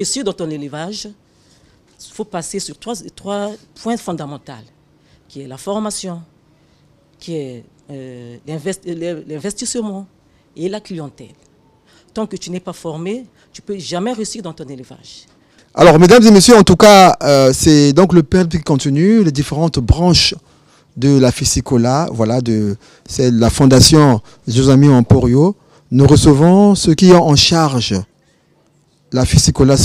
Et dans ton élevage, il faut passer sur trois, trois points fondamentaux, qui est la formation, qui est euh, l'investissement et la clientèle. Tant que tu n'es pas formé, tu ne peux jamais réussir dans ton élevage. Alors, mesdames et messieurs, en tout cas, euh, c'est donc le père qui continue, les différentes branches de la Fisicola, voilà, de c'est la fondation Josami Emporio. Nous recevons ceux qui ont en charge la Fisicola